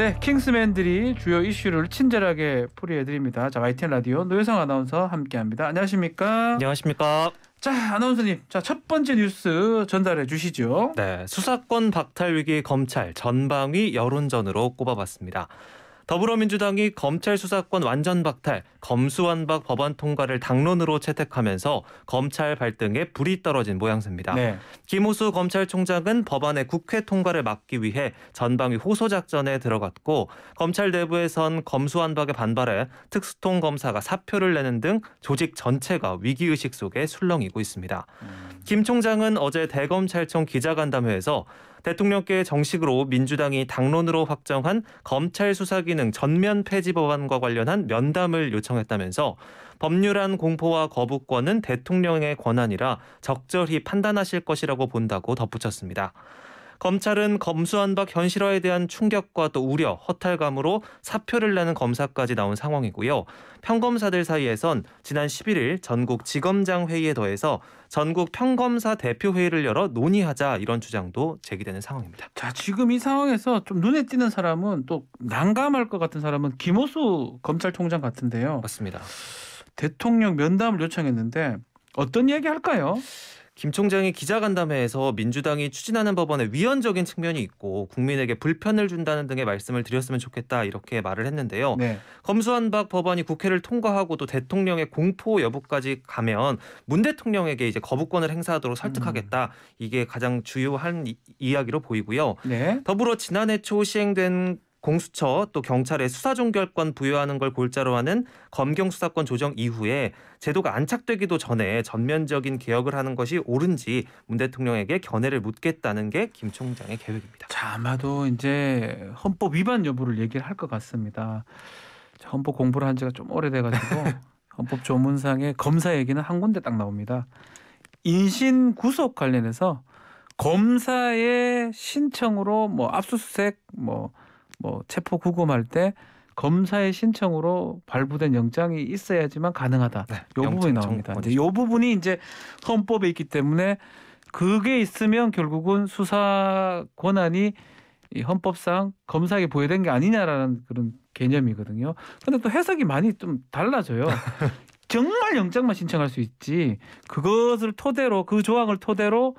네, 킹스맨들이 주요 이슈를 친절하게 풀이해드립니다. 자, y 이 n 라디오 노효상 아나운서 함께합니다. 안녕하십니까? 안녕하십니까? 자, 아나운서님, 자 첫 번째 뉴스 전달해 주시죠. 네, 수사권 박탈 위기 검찰 전방위 여론전으로 꼽아봤습니다. 더불어민주당이 검찰 수사권 완전 박탈, 검수완박 법안 통과를 당론으로 채택하면서 검찰 발등에 불이 떨어진 모양새입니다. 네. 김호수 검찰총장은 법안의 국회 통과를 막기 위해 전방위 호소 작전에 들어갔고 검찰 내부에선 검수완박에 반발해 특수통 검사가 사표를 내는 등 조직 전체가 위기 의식 속에 술렁이고 있습니다. 음. 김 총장은 어제 대검찰청 기자간담회에서 대통령께 정식으로 민주당이 당론으로 확정한 검찰 수사 기능 전면 폐지 법안과 관련한 면담을 요청했다면서 법률안 공포와 거부권은 대통령의 권한이라 적절히 판단하실 것이라고 본다고 덧붙였습니다. 검찰은 검수한 박 현실화에 대한 충격과 또 우려, 허탈감으로 사표를 내는 검사까지 나온 상황이고요. 평검사들 사이에선 지난 11일 전국 지검장 회의에 더해서 전국 평검사 대표 회의를 열어 논의하자 이런 주장도 제기되는 상황입니다. 자, 지금 이 상황에서 좀 눈에 띄는 사람은 또 난감할 것 같은 사람은 김호수 검찰총장 같은데요. 맞습니다. 대통령 면담을 요청했는데 어떤 얘기 할까요? 김 총장이 기자간담회에서 민주당이 추진하는 법안에 위헌적인 측면이 있고 국민에게 불편을 준다는 등의 말씀을 드렸으면 좋겠다 이렇게 말을 했는데요. 네. 검수한박 법안이 국회를 통과하고 또 대통령의 공포 여부까지 가면 문 대통령에게 이제 거부권을 행사하도록 음. 설득하겠다 음. 이게 가장 주요한 이, 야기로 보이고요. 네. 더불어 지난해 초 시행된 공수처 또경찰의 수사 종결권 부여하는 걸 골자로 하는 검경 수사권 조정 이후에 제도가 안착되기도 전에 전면적인 개혁을 하는 것이 옳은지 문 대통령에게 견해를 묻겠다는 게 김 총장의 계획입니다. 자, 아마도 이제 헌법 위반 여부를 얘기를 할 것 같습니다. 헌법 공부를 한 지가 좀 오래돼 가지고 헌법 조문상에 검사 얘기는 한 군데 딱 나옵니다. 인신 구속 관련해서 검사의 신청으로 뭐 압수수색 뭐뭐 체포 구금할 때 검사의 신청으로 발부된 영장이 있어야지만 가능하다. 네, 요 부분이 나옵니다. 이제 요 부분이 이제 헌법에 있기 때문에 그게 있으면 결국은 수사 권한이 이 헌법상 검사에게 보여된 게 아니냐라는 그런 개념이거든요. 근데 또 해석이 많이 좀 달라져요. 정말 영장만 신청할 수 있지 그것을 토대로 그 조항을 토대로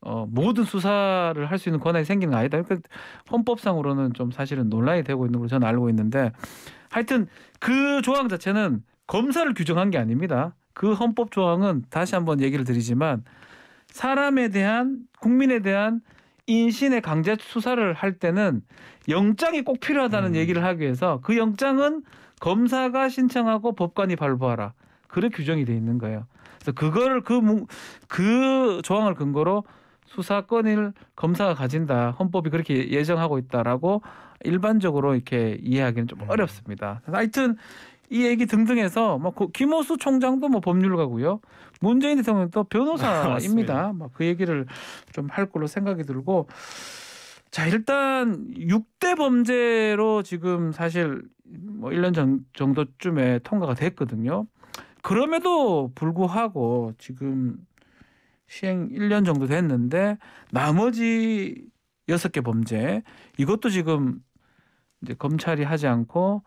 어, 모든 수사를 할 수 있는 권한이 생기는 거 아니다. 그러니까 헌법상으로는 좀 사실은 논란이 되고 있는 걸로 저는 알고 있는데 하여튼 그 조항 자체는 검사를 규정한 게 아닙니다. 그 헌법 조항은 다시 한번 얘기를 드리지만 사람에 대한 국민에 대한 인신의 강제 수사를 할 때는 영장이 꼭 필요하다는 음. 얘기를 하기 위해서 그 영장은 검사가 신청하고 법관이 발부하라. 그런 규정이 돼 있는 거예요. 그래서 그거를 그, 그 조항을 근거로 수사권을 검사가 가진다. 헌법이 그렇게 예정하고 있다라고 일반적으로 이렇게 이해하기는 좀 음. 어렵습니다. 하여튼 이 얘기 등등해서 막 뭐 김호수 총장도 뭐 법률가고요. 문재인 대통령도 변호사입니다. 막그 뭐 얘기를 좀 할 걸로 생각이 들고 자, 일단 6대 범죄로 지금 사실 뭐 1년 전, 정도쯤에 통과가 됐거든요. 그럼에도 불구하고 지금 시행 1년 정도 됐는데 나머지 여섯 개 범죄 이것도 지금 이제 검찰이 하지 않고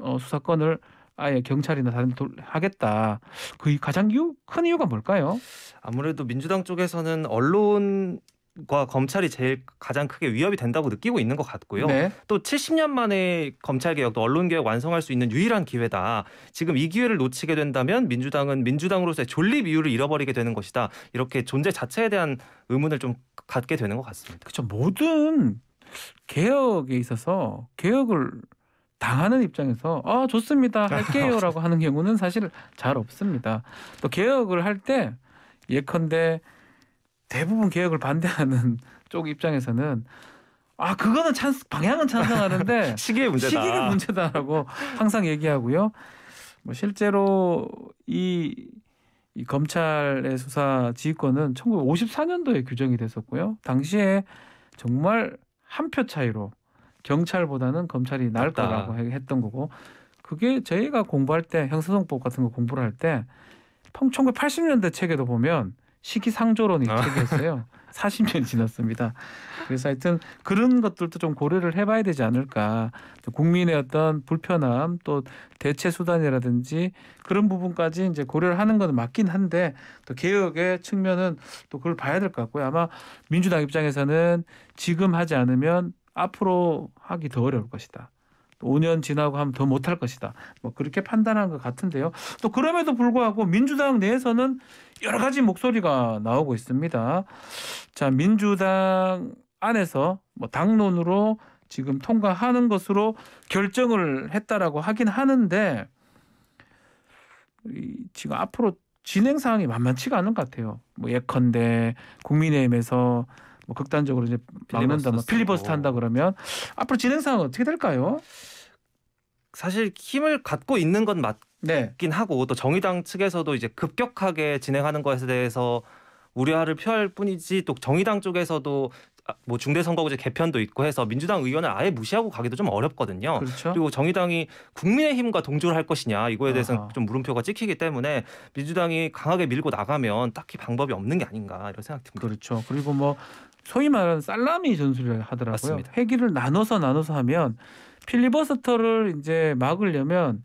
어, 수사권을 아예 경찰이나 다른 도, 하겠다. 그 가장 이유, 큰 이유가 뭘까요? 아무래도 민주당 쪽에서는 언론 과 검찰이 제일 가장 크게 위협이 된다고 느끼고 있는 것 같고요. 네. 또 70년 만에 검찰 개혁도 언론 개혁 완성할 수 있는 유일한 기회다. 지금 이 기회를 놓치게 된다면 민주당은 민주당으로서의 존립 이유를 잃어버리게 되는 것이다. 이렇게 존재 자체에 대한 의문을 좀 갖게 되는 것 같습니다. 그렇죠. 모든 개혁에 있어서 개혁을 당하는 입장에서 아 좋습니다 할게요라고 하는 경우는 사실 잘 없습니다. 또 개혁을 할 때 예컨대 대부분 개혁을 반대하는 쪽 입장에서는 아 그거는 찬 방향은 찬성하는데 시기의 문제다. 시기가 문제다라고 항상 얘기하고요. 뭐 실제로 이, 이 검찰의 수사 지휘권은 1954년도에 규정이 됐었고요. 당시에 정말 한 표 차이로 경찰보다는 검찰이 나을 거라고 했던 거고 그게 저희가 공부할 때 형사소송법 같은 거 공부를 할때 1980년대 책에도 보면 시기상조론이 아. 책이었어요. 40년 지났습니다. 그래서 하여튼 그런 것들도 좀 고려를 해봐야 되지 않을까. 국민의 어떤 불편함 또 대체 수단이라든지 그런 부분까지 이제 고려를 하는 건 맞긴 한데 또 개혁의 측면은 또 그걸 봐야 될 것 같고요. 아마 민주당 입장에서는 지금 하지 않으면 앞으로 하기 더 어려울 것이다. 5년 지나고 하면 더 못할 것이다. 뭐 그렇게 판단한 것 같은데요. 또 그럼에도 불구하고 민주당 내에서는 여러 가지 목소리가 나오고 있습니다. 자, 민주당 안에서 뭐 당론으로 지금 통과하는 것으로 결정을 했다라고 하긴 하는데 지금 앞으로 진행 상황이 만만치가 않은 것 같아요. 뭐 예컨대 국민의힘에서 뭐 극단적으로 이제 막는다, 뭐 필리버스터 한다 그러면 앞으로 진행 상황 어떻게 될까요? 사실 힘을 갖고 있는 건 맞긴 네. 하고 또 정의당 측에서도 이제 급격하게 진행하는 것에 대해서 우려를 표할 뿐이지 또 정의당 쪽에서도 아, 뭐 중대선거구제 개편도 있고 해서 민주당 의원을 아예 무시하고 가기도 좀 어렵거든요. 그렇죠? 그리고 정의당이 국민의힘과 동조를 할 것이냐 이거에 대해서는 아하. 좀 물음표가 찍히기 때문에 민주당이 강하게 밀고 나가면 딱히 방법이 없는 게 아닌가 이런 생각 듭니다. 그렇죠. 그리고 뭐 소위 말하는 살라미 전술을 하더라고요. 맞습니다. 회기를 나눠서 나눠서 하면 필리버스터를 이제 막으려면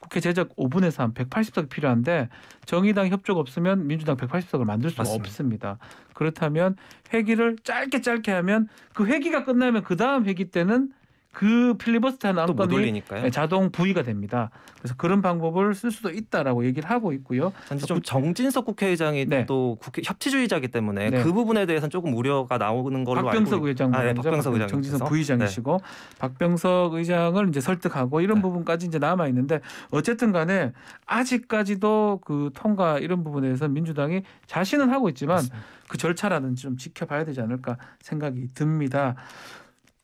국회 제작 5분의 3, 180석이 필요한데 정의당 협조가 없으면 민주당 180석을 만들 수가 맞습니다. 없습니다. 그렇다면 회기를 짧게 짧게 하면 그 회기가 끝나면 그 다음 회기 때는 그 필리버스터는 안건이 네, 자동 부의가 됩니다. 그래서 그런 방법을 쓸 수도 있다라고 얘기를 하고 있고요. 단지 좀 정진석 국회의장이 네. 또 국회 협치주의자기 때문에 네. 그 부분에 대해서는 조금 우려가 나오는 걸로 박병석 알고 의장 아, 예, 네, 박병석 의장 정진석 부의장이시고 네. 박병석 의장을 이제 설득하고 이런 네. 부분까지 이제 남아 있는데 어쨌든 간에 아직까지도 그 통과 이런 부분에서 민주당이 자신은 하고 있지만 맞습니다. 그 절차라는 좀 지켜봐야 되지 않을까 생각이 듭니다.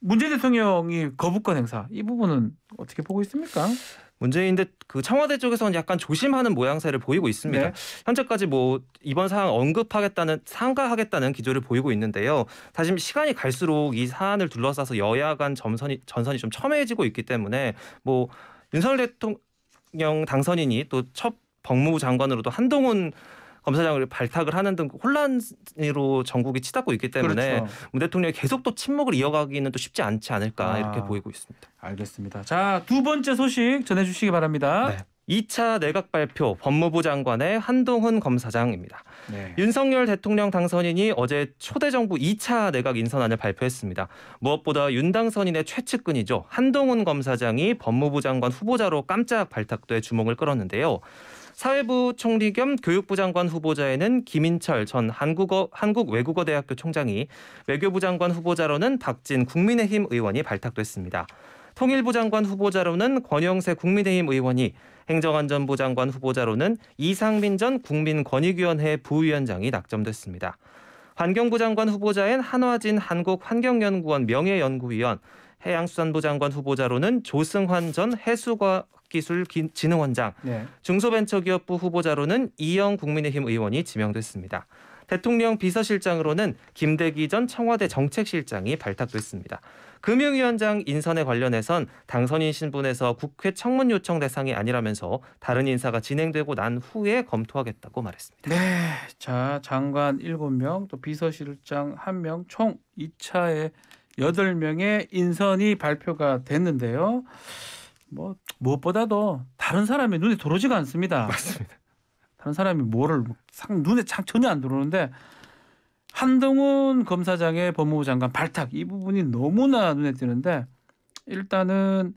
문재인 대통령이 거부권 행사 이 부분은 어떻게 보고 있습니까? 문재인데그 청와대 쪽에서는 약간 조심하는 모양새를 보이고 있습니다. 네. 현재까지 뭐 이번 사항 언급하겠다는 상가하겠다는 기조를 보이고 있는데요. 사실 시간이 갈수록 이 사안을 둘러싸서 여야 간 점선이 전선이 좀 첨예해지고 있기 때문에 뭐 윤석열 대통령 당선인이 또 첫 법무부 장관으로도 한동훈 검사장을 발탁을 하는 등 혼란으로 전국이 치닫고 있기 때문에 그렇죠. 문 대통령이 계속 또 침묵을 이어가기는 또 쉽지 않지 않을까 아, 이렇게 보이고 있습니다. 알겠습니다. 자 두 번째 소식 전해주시기 바랍니다. 네. 2차 내각 발표 법무부 장관의 한동훈 검사장입니다. 네. 윤석열 대통령 당선인이 어제 초대 정부 2차 내각 인선안을 발표했습니다. 무엇보다 윤 당선인의 최측근이죠. 한동훈 검사장이 법무부 장관 후보자로 깜짝 발탁돼 주목을 끌었는데요. 사회부 총리 겸 교육부 장관 후보자에는 김인철 전 한국어 한국외국어대학교 총장이 외교부 장관 후보자로는 박진 국민의힘 의원이 발탁됐습니다. 통일부 장관 후보자로는 권영세 국민의힘 의원이 행정안전부 장관 후보자로는 이상민 전 국민권익위원회 부위원장이 낙점됐습니다. 환경부 장관 후보자엔 한화진 한국환경연구원 명예연구위원, 해양수산부 장관 후보자로는 조승환 전 해수과 산업기술진흥원장, 네. 중소벤처기업부 후보자로는 이영 국민의힘 의원이 지명됐습니다. 대통령 비서실장으로는 김대기 전 청와대 정책실장이 발탁됐습니다. 금융위원장 인선에 관련해선 당선인 신분에서 국회 청문 요청 대상이 아니라면서 다른 인사가 진행되고 난 후에 검토하겠다고 말했습니다. 네, 자 장관 7명 또 비서실장 1명 총 2차에 8명의 인선이 발표가 됐는데요. 뭐 무엇보다도 다른 사람의 눈에 들어오지가 않습니다. 맞습니다. 다른 사람이 뭐를 뭐 상 눈에 참 전혀 안 들어오는데 한동훈 검사장의 법무부 장관 발탁 이 부분이 너무나 눈에 띄는데 일단은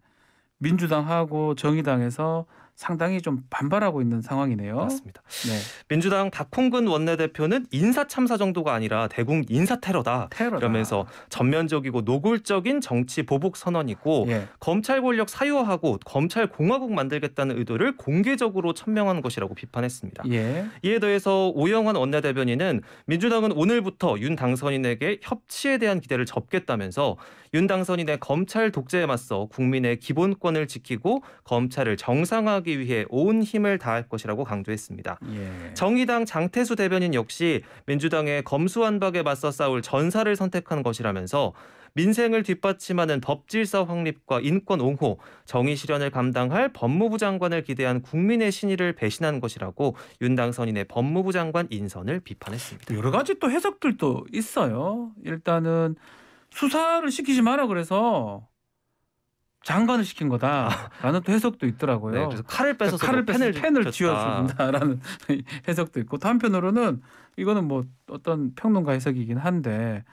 민주당하고 정의당에서 상당히 좀 반발하고 있는 상황이네요. 맞습니다. 네. 민주당 박홍근 원내대표는 인사 참사 정도가 아니라 대국 인사 테러다. 테러다. 이러면서 전면적이고 노골적인 정치 보복 선언이고 예. 검찰 권력 사유화하고 검찰 공화국 만들겠다는 의도를 공개적으로 천명한 것이라고 비판했습니다. 예. 이에 대해서 오영환 원내대변인은 민주당은 오늘부터 윤 당선인에게 협치에 대한 기대를 접겠다면서 윤 당선인의 검찰 독재에 맞서 국민의 기본권을 지키고 검찰을 정상화 하기 위해 온 힘을 다할 것이라고 강조했습니다. 예. 정의당 장태수 대변인 역시 민주당의 검수완박에 맞서 싸울 전사를 선택한 것이라면서 민생을 뒷받침하는 법질서 확립과 인권 옹호, 정의 실현을 감당할 법무부 장관을 기대한 국민의 신의를 배신한 것이라고 윤당선인의 법무부 장관 인선을 비판했습니다. 여러 가지 또 해석들도 있어요. 일단은 수사를 시키지 마라 그래서 장관을 시킨 거다라는 또 해석도 있더라고요. 네, 그래서 칼을 빼서 그러니까 칼을 뭐 펜을 펜을 쥐어준다라는 해석도 있고 또 한편으로는 이거는 뭐 어떤 평론가 해석이긴 한데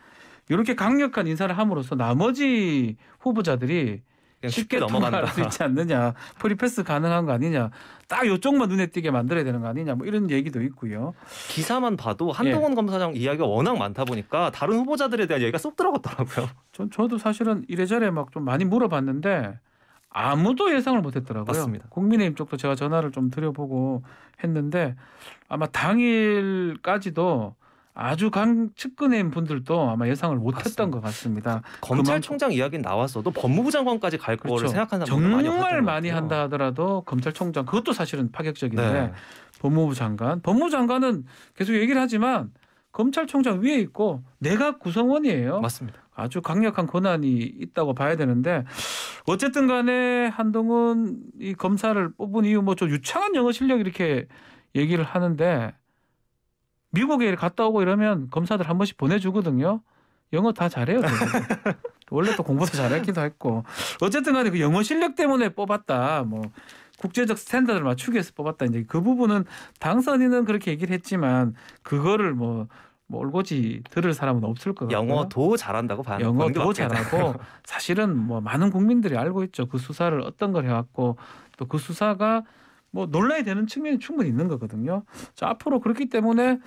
이렇게 강력한 인사를 함으로써 나머지 후보자들이 쉽게, 쉽게 넘어간다. 수 있지 않느냐. 프리패스 가능한 거 아니냐. 딱 요쪽만 눈에 띄게 만들어야 되는 거 아니냐. 뭐 이런 얘기도 있고요. 기사만 봐도 예. 한동훈 예. 검사장 이야기가 워낙 많다 보니까 다른 후보자들에 대한 얘기가 쏙 들어갔더라고요. 전 저도 사실은 이래저래 막 좀 많이 물어봤는데 아무도 예상을 못했더라고요. 맞습니다. 국민의힘 쪽도 제가 전화를 좀 드려보고 했는데 아마 당일까지도 아주 강 측근인 분들도 아마 예상을 못했던 것 같습니다. 검찰총장 이야기 나왔어도 법무부 장관까지 갈 그렇죠. 거를 생각한 사람들 많이 정 많이 한다 하더라도 검찰총장 그것도 사실은 파격적인데 네. 법무부 장관 법무부 장관은 계속 얘기를 하지만 검찰총장 위에 있고 내각 구성원이에요. 맞습니다. 아주 강력한 권한이 있다고 봐야 되는데 어쨌든 간에 한동훈 이 검사를 뽑은 이유 뭐좀 유창한 영어 실력 이렇게 얘기를 하는데 미국에 갔다 오고 이러면 검사들 한 번씩 보내주거든요. 영어 다 잘해요. 원래 또 공부도 잘했기도 했고 어쨌든 간에 그 영어 실력 때문에 뽑았다. 뭐 국제적 스탠다드를 맞추기 위해서 뽑았다. 이제 그 부분은 당선인은 그렇게 얘기를 했지만 그거를 뭐, 뭐 올고지 들을 사람은 없을 거예요 영어도 잘한다고 반. 영어도 잘하고 사실은 뭐 많은 국민들이 알고 있죠. 그 수사를 어떤 걸 해왔고 또 그 수사가 뭐 논란이 되는 측면이 충분히 있는 거거든요. 자, 앞으로 그렇기 때문에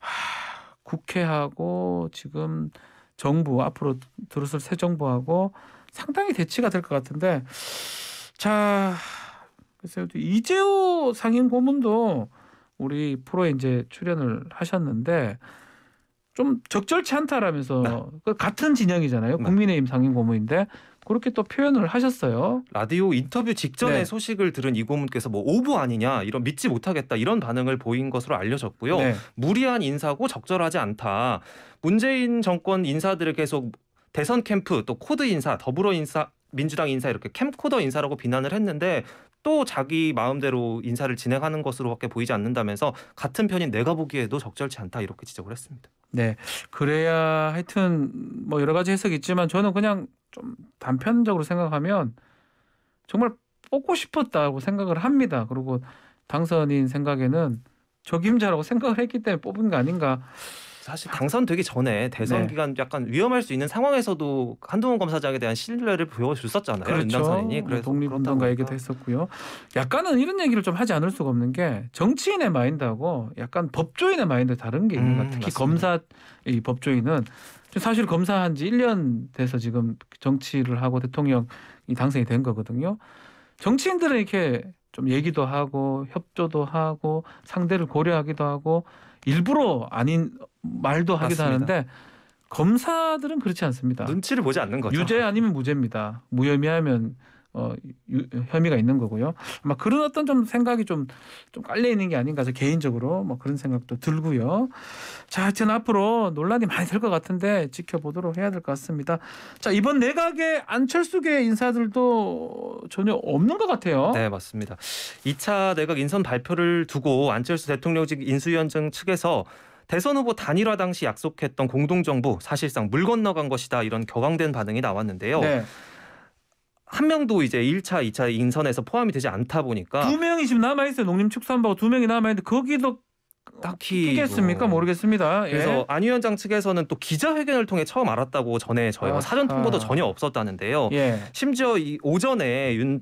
하, 국회하고 지금 정부 앞으로 들어설 새 정부하고 상당히 대치가 될 것 같은데 자 글쎄요 이재호 상임 고문도 우리 프로에 이제 출연을 하셨는데 좀 적절치 않다라면서 네. 그 같은 진영이잖아요 네. 국민의힘 상임 고문인데 그렇게 또 표현을 하셨어요. 라디오 인터뷰 직전에 네. 소식을 들은 이 고문께서 뭐 오부 아니냐 이런 믿지 못하겠다 이런 반응을 보인 것으로 알려졌고요. 네. 무리한 인사고 적절하지 않다. 문재인 정권 인사들을 계속 대선 캠프 또 코드 인사 더불어 인사 민주당 인사 이렇게 캠코더 인사라고 비난을 했는데 또 자기 마음대로 인사를 진행하는 것으로밖에 보이지 않는다면서 같은 편인 내가 보기에도 적절치 않다 이렇게 지적을 했습니다. 네, 그래야 하여튼 뭐 여러 가지 해석이 있지만 저는 그냥 좀 단편적으로 생각하면 정말 뽑고 싶었다고 생각을 합니다. 그리고 당선인 생각에는 적임자라고 생각을 했기 때문에 뽑은 거 아닌가. 사실 당선되기 전에 대선 네. 기간 약간 위험할 수 있는 상황에서도 한동훈 검사장에 대한 신뢰를 보여줬었잖아요. 그렇죠. 윤장선인이 뭐 그래서 독립운동가 얘기도 했었고요. 약간은 이런 얘기를 좀 하지 않을 수가 없는 게 정치인의 마인드하고 약간 법조인의 마인드 다른 게 있는 것 음, 같아요. 특히 맞습니다. 검사 이 법조인은 사실 검사한 지 1년 돼서 지금 정치를 하고 대통령이 당선이 된 거거든요. 정치인들은 이렇게 좀 얘기도 하고 협조도 하고 상대를 고려하기도 하고 일부러 아닌 말도 하기도 맞습니다. 하는데 검사들은 그렇지 않습니다. 눈치를 보지 않는 거죠. 유죄 아니면 무죄입니다. 무혐의하면 어, 유, 혐의가 있는 거고요. 아마 그런 어떤 좀 생각이 좀, 좀 깔려 있는 게 아닌가, 저 개인적으로 뭐 그런 생각도 들고요. 자, 하여튼 앞으로 논란이 많이 될 것 같은데 지켜보도록 해야 될 것 같습니다. 자, 이번 내각의 안철수계 인사들도 전혀 없는 것 같아요. 네, 맞습니다. 2차 내각 인선 발표를 두고 안철수 대통령직 인수위원장 측에서 대선 후보 단일화 당시 약속했던 공동정부 사실상 물 건너간 것이다 이런 격앙된 반응이 나왔는데요. 네. 한 명도 이제 1차, 2차 인선에서 포함이 되지 않다 보니까 두 명이 지금 남아 있어요. 농림축산부하고 두 명이 남아 있는데 거기도 딱히 끼겠습니까? 뭐. 모르겠습니다. 예. 그래서 안 위원장 측에서는 또 기자회견을 통해 처음 알았다고 전해 저희가 아, 사전 통보도 아. 전혀 없었다는데요. 예. 심지어 이 오전에 윤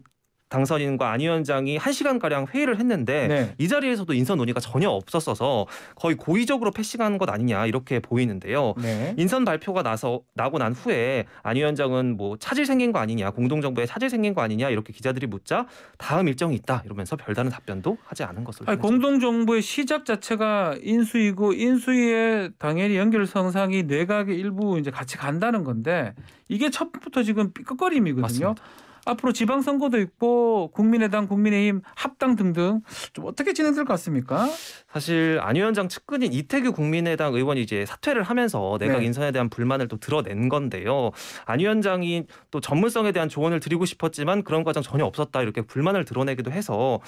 당선인과 안 위원장이 한시간가량 회의를 했는데 네. 이 자리에서도 인선 논의가 전혀 없었어서 거의 고의적으로 패싱한 것 아니냐 이렇게 보이는데요. 네. 인선 발표가 나서 나고 난 후에 안 위원장은 뭐 차질 생긴 거 아니냐 공동정부에 차질 생긴 거 아니냐 이렇게 기자들이 묻자 다음 일정이 있다 이러면서 별다른 답변도 하지 않은 것으로 아니, 공동정부의 시작 자체가 인수이고 인수위에 당연히 연결성상이 내각의 일부 이제 같이 간다는 건데 이게 첫부터 지금 삐걱거림이거든요. 맞습니다. 앞으로 지방선거도 있고 국민의당, 국민의힘, 합당 등등 좀 어떻게 진행될 것 같습니까? 사실 안 위원장 측근인 이태규 국민의당 의원이 이제 사퇴를 하면서 내각 네. 인선에 대한 불만을 또 드러낸 건데요. 안 위원장이 또 전문성에 대한 조언을 드리고 싶었지만 그런 과정 전혀 없었다 이렇게 불만을 드러내기도 해서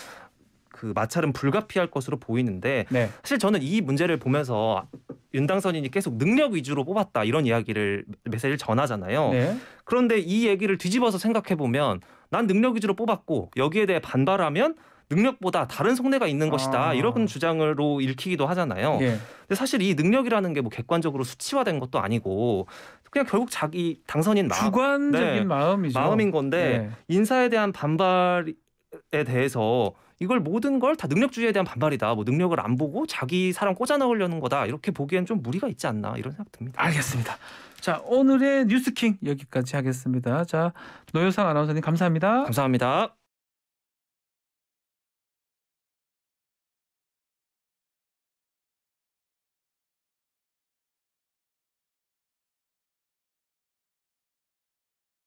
그 마찰은 불가피할 것으로 보이는데 네. 사실 저는 이 문제를 보면서 윤당선인이 계속 능력 위주로 뽑았다 이런 이야기를 메시지를 전하잖아요. 네. 그런데 이 얘기를 뒤집어서 생각해 보면 난 능력 위주로 뽑았고 여기에 대해 반발하면 능력보다 다른 속내가 있는 것이다 아. 이런 주장으로 읽히기도 하잖아요. 예. 근데 사실 이 능력이라는 게 뭐 객관적으로 수치화된 것도 아니고 그냥 결국 자기 당선인 마음, 주관적인 네, 마음이죠. 마음인 건데 예. 인사에 대한 반발 에 대해서 이걸 모든 걸 다 능력주의에 대한 반발이다. 뭐 능력을 안 보고 자기 사람 꽂아 넣으려는 거다. 이렇게 보기엔 좀 무리가 있지 않나 이런 생각 듭니다. 알겠습니다. 자 오늘의 뉴스킹 여기까지 하겠습니다. 자 노효상 아나운서님 감사합니다. 감사합니다.